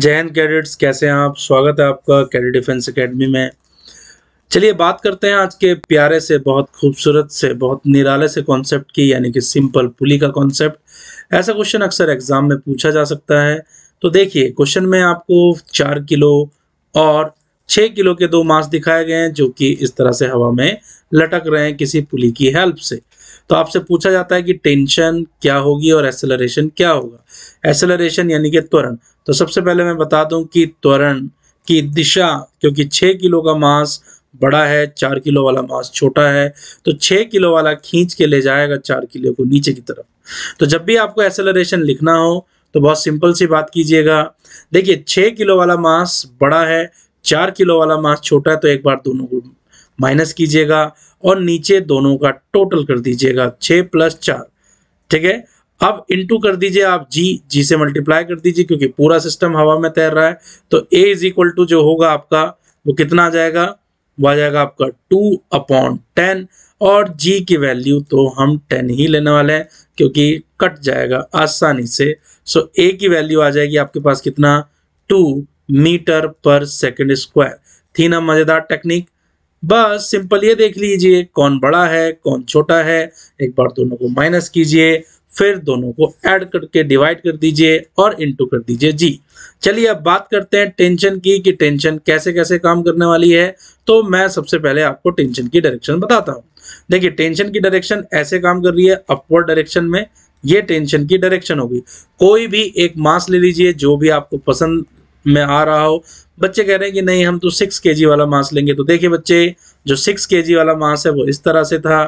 Jain cadets कैसे हैं आप स्वागत है आपका कैडेट डिफेंस एकेडमी में चलिए बात करते हैं आज के प्यारे से बहुत खूबसूरत से बहुत निराले से कॉन्सेप्ट की यानी कि सिंपल पुली का कॉन्सेप्ट ऐसा क्वेश्चन अक्सर एग्जाम में पूछा जा सकता है तो देखिए क्वेश्चन में आपको चार किलो और छह किलो के दो मास दिखाए गए हैं जो कि इस तरह से हवा में लटक रहे हैं किसी पुली की हेल्प से तो आपसे पूछा जाता है कि टेंशन क्या होगी और एक्सेलरेशन क्या होगा एक्सेलरेशन यानी कि त्वरण तो सबसे पहले मैं बता दूं कि त्वरण की दिशा क्योंकि छह किलो का मास बड़ा है चार किलो वाला मास छोटा है तो छह किलो वाला खींच के ले जाएगा चार किलो को नीचे की तरफ तो जब भी आपको एक्सेलरेशन लिखना हो तो बहुत सिंपल सी बात कीजिएगा देखिए छह किलो वाला मास बड़ा है चार किलो वाला मास छोटा है तो एक बार दोनों को माइनस कीजिएगा और नीचे दोनों का टोटल कर दीजिएगा छ प्लस चार ठीक है अब इनटू कर दीजिए आप जी जी से मल्टीप्लाई कर दीजिए क्योंकि पूरा सिस्टम हवा में तैर रहा है तो ए इज इक्वल टू जो होगा आपका वो कितना आ जाएगा वो आ जाएगा आपका टू अपॉन टेन और जी की वैल्यू तो हम टेन ही लेने वाले हैं क्योंकि कट जाएगा आसानी से सो ए की वैल्यू आ जाएगी आपके पास कितना two metre per second square थी ना मजेदार टेक्निक बस सिंपल ये देख लीजिए कौन बड़ा है कौन छोटा है एक बार दोनों को माइनस कीजिए फिर दोनों को ऐड करके डिवाइड कर दीजिए और इनटू कर दीजिए जी चलिए अब बात करते हैं टेंशन की कि टेंशन कैसे कैसे काम करने वाली है तो मैं सबसे पहले आपको टेंशन की डायरेक्शन बताता हूँ देखिए टेंशन की डायरेक्शन ऐसे काम कर रही है अपवर्ड डायरेक्शन में ये टेंशन की डायरेक्शन होगी कोई भी एक मास ले लीजिए जो भी आपको पसंद मैं आ रहा हो बच्चे कह रहे हैं कि नहीं हम तो सिक्स के वाला मास लेंगे तो देखिए बच्चे जो सिक्स के वाला मास है वो इस तरह से था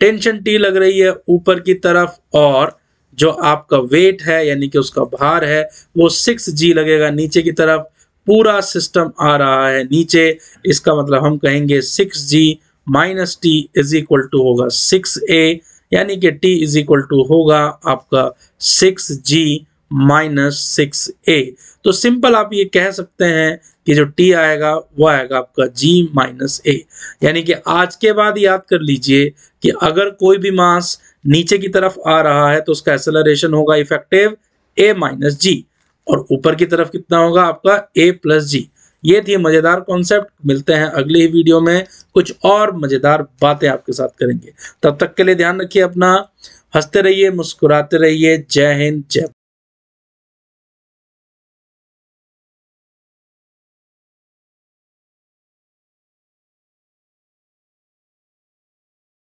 टेंशन टी लग रही है ऊपर की तरफ और जो आपका वेट है यानी कि उसका भार है वो सिक्स जी लगेगा नीचे की तरफ पूरा सिस्टम आ रहा है नीचे इसका मतलब हम कहेंगे six g minus t is equal to होगा सिक्स ए यानी कि टी इज इक्वल टू होगा आपका six g minus six a तो सिंपल आप ये कह सकते हैं कि जो टी आएगा वो आएगा आपका जी माइनस ए यानी कि आज के बाद याद कर लीजिए कि अगर कोई भी मास नीचे की तरफ आ रहा है तो उसका एक्सेलरेशन होगा इफेक्टिव ए माइनस जी और ऊपर की तरफ कितना होगा आपका ए प्लस जी ये थी मज़ेदार कॉन्सेप्ट मिलते हैं अगले ही वीडियो में कुछ और मज़ेदार बातें आपके साथ करेंगे तब तक के लिए ध्यान रखिए अपना हंसते रहिए मुस्कुराते रहिए जय हिंद जय